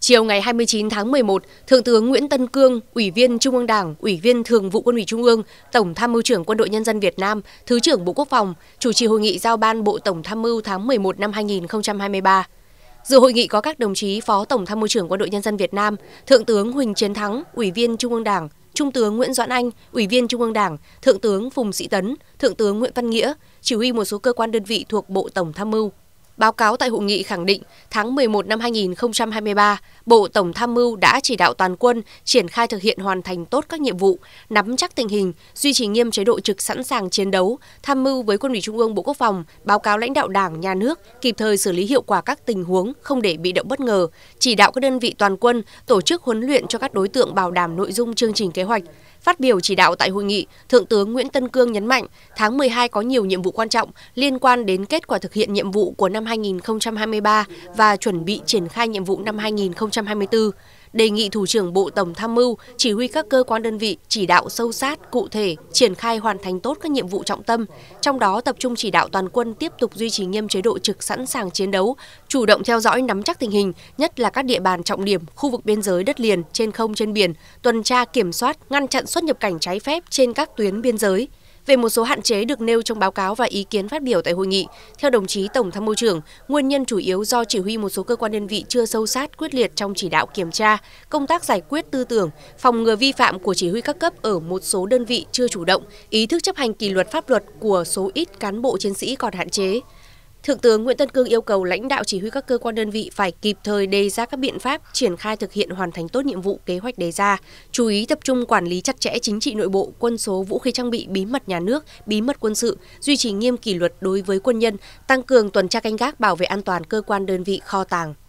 Chiều ngày 29 tháng 11, Thượng tướng Nguyễn Tân Cương, Ủy viên Trung ương Đảng, Ủy viên Thường vụ Quân ủy Trung ương, Tổng tham mưu trưởng Quân đội Nhân dân Việt Nam, Thứ trưởng Bộ Quốc phòng, chủ trì hội nghị giao ban Bộ Tổng tham mưu tháng 11 năm 2023. Dự hội nghị có các đồng chí Phó Tổng tham mưu trưởng Quân đội Nhân dân Việt Nam, Thượng tướng Huỳnh Chiến Thắng, Ủy viên Trung ương Đảng, Trung tướng Nguyễn Doãn Anh, Ủy viên Trung ương Đảng, Thượng tướng Phùng Sĩ Tấn, Thượng tướng Nguyễn Văn Nghĩa, chỉ huy một số cơ quan đơn vị thuộc Bộ Tổng tham mưu, Báo cáo tại hội nghị khẳng định, tháng 11 năm 2023, Bộ Tổng Tham mưu đã chỉ đạo toàn quân triển khai thực hiện hoàn thành tốt các nhiệm vụ, nắm chắc tình hình, duy trì nghiêm chế độ trực sẵn sàng chiến đấu, tham mưu với Quân ủy Trung ương Bộ Quốc phòng, báo cáo lãnh đạo Đảng, Nhà nước, kịp thời xử lý hiệu quả các tình huống không để bị động bất ngờ, chỉ đạo các đơn vị toàn quân tổ chức huấn luyện cho các đối tượng bảo đảm nội dung chương trình kế hoạch, Phát biểu chỉ đạo tại hội nghị, Thượng tướng Nguyễn Tân Cương nhấn mạnh, tháng 12 có nhiều nhiệm vụ quan trọng liên quan đến kết quả thực hiện nhiệm vụ của năm 2023 và chuẩn bị triển khai nhiệm vụ năm 2024, đề nghị Thủ trưởng Bộ Tổng Tham mưu chỉ huy các cơ quan đơn vị chỉ đạo sâu sát, cụ thể, triển khai hoàn thành tốt các nhiệm vụ trọng tâm, trong đó tập trung chỉ đạo toàn quân tiếp tục duy trì nghiêm chế độ trực sẵn sàng chiến đấu, chủ động theo dõi nắm chắc tình hình, nhất là các địa bàn trọng điểm, khu vực biên giới đất liền, trên không trên biển, tuần tra kiểm soát, ngăn chặn xuất nhập cảnh trái phép trên các tuyến biên giới, về một số hạn chế được nêu trong báo cáo và ý kiến phát biểu tại hội nghị, theo đồng chí Tổng tham mưu trưởng, nguyên nhân chủ yếu do chỉ huy một số cơ quan đơn vị chưa sâu sát quyết liệt trong chỉ đạo kiểm tra, công tác giải quyết tư tưởng, phòng ngừa vi phạm của chỉ huy các cấp ở một số đơn vị chưa chủ động, ý thức chấp hành kỷ luật pháp luật của số ít cán bộ chiến sĩ còn hạn chế. Thượng tướng Nguyễn Tân Cương yêu cầu lãnh đạo chỉ huy các cơ quan đơn vị phải kịp thời đề ra các biện pháp triển khai thực hiện hoàn thành tốt nhiệm vụ kế hoạch đề ra, chú ý tập trung quản lý chặt chẽ chính trị nội bộ, quân số, vũ khí trang bị bí mật nhà nước, bí mật quân sự, duy trì nghiêm kỷ luật đối với quân nhân, tăng cường tuần tra canh gác bảo vệ an toàn cơ quan đơn vị kho tàng.